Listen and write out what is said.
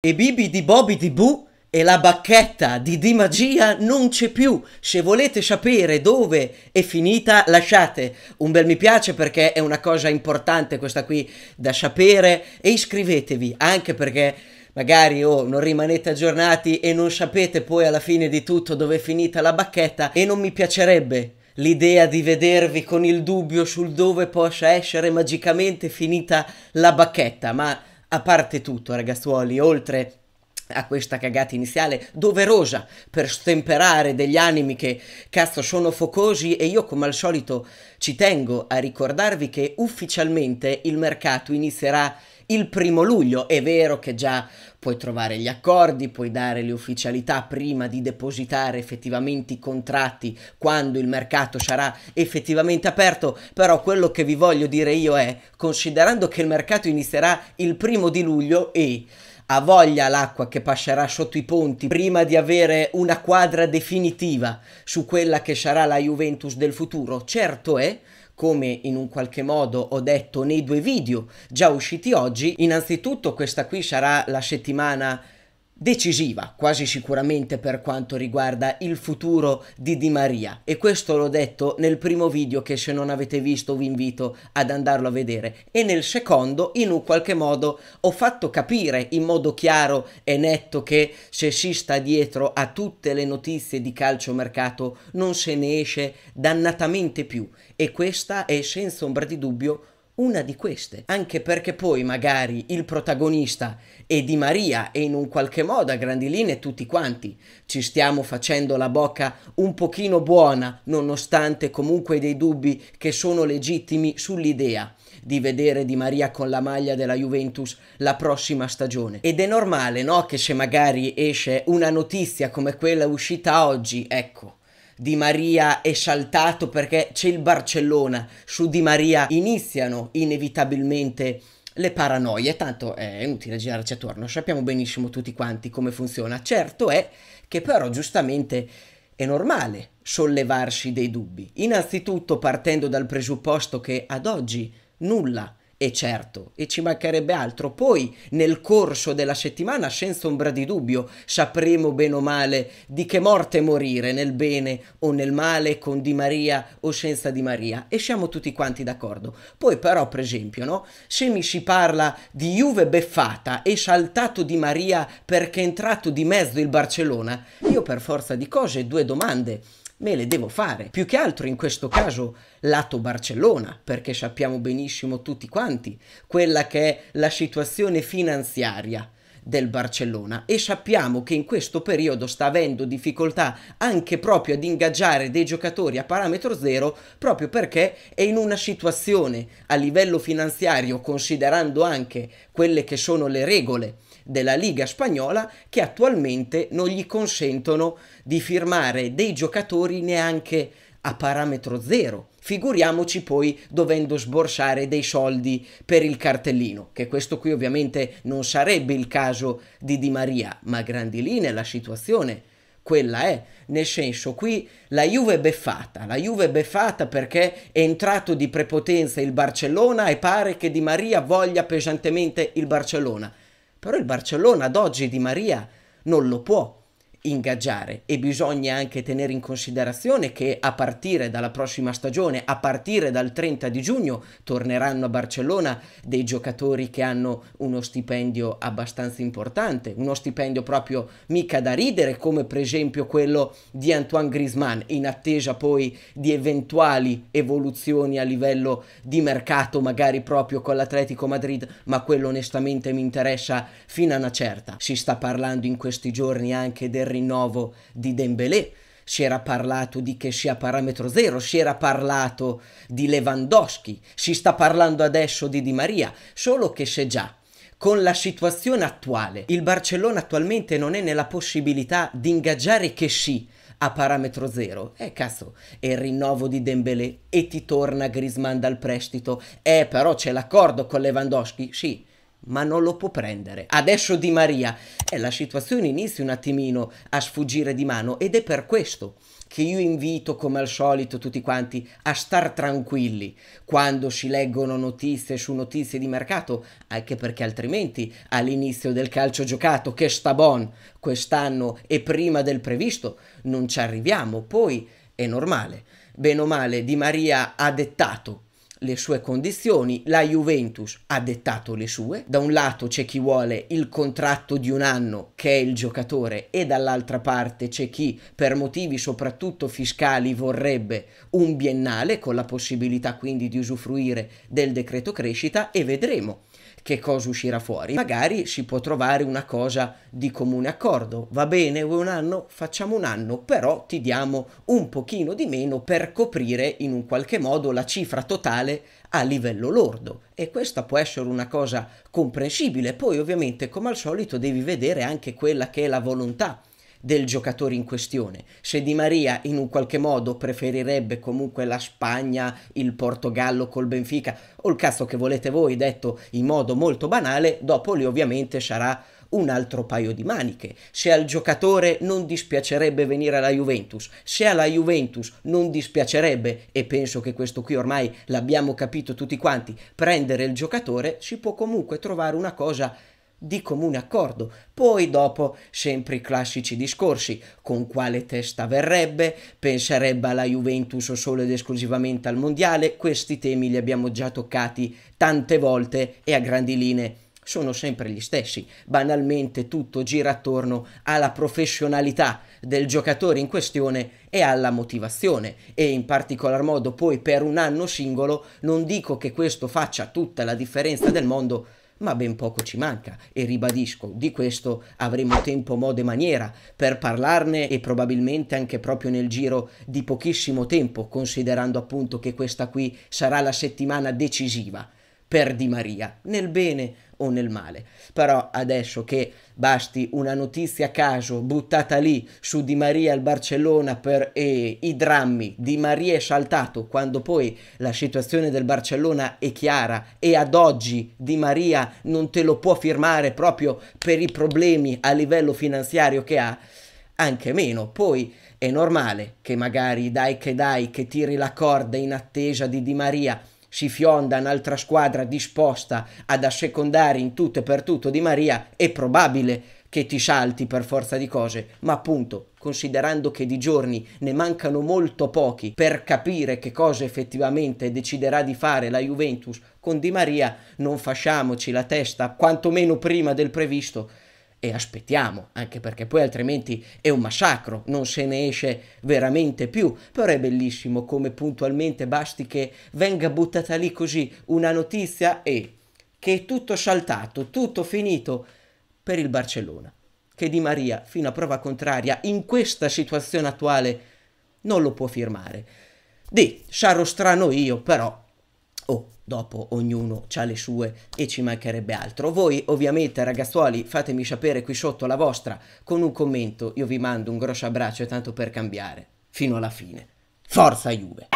E Bibi di Bobby di Boo e la bacchetta di Di Magia non c'è più. Se volete sapere dove è finita, lasciate un bel mi piace perché è una cosa importante questa qui da sapere e iscrivetevi anche perché magari oh, non rimanete aggiornati e non sapete poi alla fine di tutto dove è finita la bacchetta e non mi piacerebbe l'idea di vedervi con il dubbio sul dove possa essere magicamente finita la bacchetta, ma a parte tutto, ragazzuoli, oltre a questa cagata iniziale doverosa per stemperare degli animi che cazzo sono focosi e io come al solito ci tengo a ricordarvi che ufficialmente il mercato inizierà il primo luglio. È vero che già puoi trovare gli accordi, puoi dare le ufficialità prima di depositare effettivamente i contratti quando il mercato sarà effettivamente aperto, però quello che vi voglio dire io è, considerando che il mercato inizierà il primo di luglio e ha voglia l'acqua che passerà sotto i ponti prima di avere una quadra definitiva su quella che sarà la Juventus del futuro? Certo è come in un qualche modo ho detto nei due video già usciti oggi, innanzitutto questa qui sarà la settimana decisiva quasi sicuramente per quanto riguarda il futuro di Di Maria e questo l'ho detto nel primo video che se non avete visto vi invito ad andarlo a vedere e nel secondo in un qualche modo ho fatto capire in modo chiaro e netto che se si sta dietro a tutte le notizie di calciomercato non se ne esce dannatamente più e questa è senza ombra di dubbio una di queste, anche perché poi magari il protagonista è Di Maria e in un qualche modo a grandi linee tutti quanti ci stiamo facendo la bocca un pochino buona, nonostante comunque dei dubbi che sono legittimi sull'idea di vedere Di Maria con la maglia della Juventus la prossima stagione. Ed è normale, no, che se magari esce una notizia come quella uscita oggi, ecco, di Maria è saltato perché c'è il Barcellona, su Di Maria iniziano inevitabilmente le paranoie, tanto è inutile girarci attorno, sappiamo benissimo tutti quanti come funziona. Certo è che però giustamente è normale sollevarsi dei dubbi, innanzitutto partendo dal presupposto che ad oggi nulla e certo, e ci mancherebbe altro. Poi nel corso della settimana, senza ombra di dubbio, sapremo bene o male di che morte morire, nel bene o nel male, con Di Maria o senza Di Maria. E siamo tutti quanti d'accordo. Poi però, per esempio, no? se mi si parla di Juve beffata e saltato Di Maria perché è entrato di mezzo il Barcellona, io per forza di cose due domande me le devo fare. Più che altro in questo caso lato Barcellona, perché sappiamo benissimo tutti quanti quella che è la situazione finanziaria del Barcellona e sappiamo che in questo periodo sta avendo difficoltà anche proprio ad ingaggiare dei giocatori a parametro zero proprio perché è in una situazione a livello finanziario considerando anche quelle che sono le regole della Liga Spagnola che attualmente non gli consentono di firmare dei giocatori neanche a parametro zero. Figuriamoci poi dovendo sborsare dei soldi per il cartellino, che questo qui ovviamente non sarebbe il caso di Di Maria, ma a grandi linee la situazione quella è. Nel senso, qui la Juve è beffata, la Juve è beffata perché è entrato di prepotenza il Barcellona e pare che Di Maria voglia pesantemente il Barcellona. Però il Barcellona ad oggi di Maria non lo può ingaggiare e bisogna anche tenere in considerazione che a partire dalla prossima stagione, a partire dal 30 di giugno, torneranno a Barcellona dei giocatori che hanno uno stipendio abbastanza importante, uno stipendio proprio mica da ridere come per esempio quello di Antoine Grisman in attesa poi di eventuali evoluzioni a livello di mercato magari proprio con l'Atletico Madrid, ma quello onestamente mi interessa fino a una certa. Si sta parlando in questi giorni anche del rinnovo di Dembélé, si era parlato di che sia parametro zero, si era parlato di Lewandowski, si sta parlando adesso di Di Maria, solo che se già con la situazione attuale il Barcellona attualmente non è nella possibilità di ingaggiare che sì a parametro zero. Eh cazzo, è il rinnovo di Dembélé e ti torna Grisman dal prestito. Eh però c'è l'accordo con Lewandowski? Sì, ma non lo può prendere. Adesso Di Maria, eh, la situazione inizia un attimino a sfuggire di mano ed è per questo che io invito come al solito tutti quanti a star tranquilli quando si leggono notizie su notizie di mercato, anche perché altrimenti all'inizio del calcio giocato che sta bon quest'anno e prima del previsto non ci arriviamo, poi è normale. Bene o male, Di Maria ha dettato le sue condizioni, la Juventus ha dettato le sue, da un lato c'è chi vuole il contratto di un anno che è il giocatore e dall'altra parte c'è chi per motivi soprattutto fiscali vorrebbe un biennale con la possibilità quindi di usufruire del decreto crescita e vedremo che cosa uscirà fuori. Magari si può trovare una cosa di comune accordo. Va bene, vuoi un anno? Facciamo un anno, però ti diamo un pochino di meno per coprire in un qualche modo la cifra totale a livello lordo e questa può essere una cosa comprensibile. Poi ovviamente come al solito devi vedere anche quella che è la volontà del giocatore in questione. Se Di Maria in un qualche modo preferirebbe comunque la Spagna, il Portogallo col Benfica o il cazzo che volete voi, detto in modo molto banale, dopo lì ovviamente sarà un altro paio di maniche. Se al giocatore non dispiacerebbe venire alla Juventus, se alla Juventus non dispiacerebbe, e penso che questo qui ormai l'abbiamo capito tutti quanti, prendere il giocatore, si può comunque trovare una cosa di comune accordo. Poi dopo sempre i classici discorsi, con quale testa verrebbe, penserebbe alla Juventus o solo ed esclusivamente al Mondiale, questi temi li abbiamo già toccati tante volte e a grandi linee sono sempre gli stessi. Banalmente tutto gira attorno alla professionalità del giocatore in questione e alla motivazione e in particolar modo poi per un anno singolo non dico che questo faccia tutta la differenza del mondo, ma ben poco ci manca e ribadisco, di questo avremo tempo, modo e maniera per parlarne e probabilmente anche proprio nel giro di pochissimo tempo, considerando appunto che questa qui sarà la settimana decisiva per Di Maria, nel bene o nel male. Però adesso che basti una notizia a caso buttata lì su Di Maria al Barcellona per eh, i drammi, Di Maria è saltato quando poi la situazione del Barcellona è chiara e ad oggi Di Maria non te lo può firmare proprio per i problemi a livello finanziario che ha, anche meno. Poi è normale che magari dai che dai che tiri la corda in attesa di Di Maria si fionda un'altra squadra disposta ad assecondare in tutto e per tutto Di Maria, è probabile che ti salti per forza di cose, ma appunto, considerando che di giorni ne mancano molto pochi per capire che cosa effettivamente deciderà di fare la Juventus con Di Maria, non facciamoci la testa, quantomeno prima del previsto, e aspettiamo, anche perché poi altrimenti è un massacro, non se ne esce veramente più, però è bellissimo come puntualmente basti che venga buttata lì così una notizia e che è tutto saltato, tutto finito per il Barcellona, che Di Maria, fino a prova contraria, in questa situazione attuale non lo può firmare. Di, sarò strano io, però, oh, dopo ognuno ha le sue e ci mancherebbe altro. Voi ovviamente ragazzuoli fatemi sapere qui sotto la vostra con un commento, io vi mando un grosso abbraccio e tanto per cambiare, fino alla fine. Forza Juve!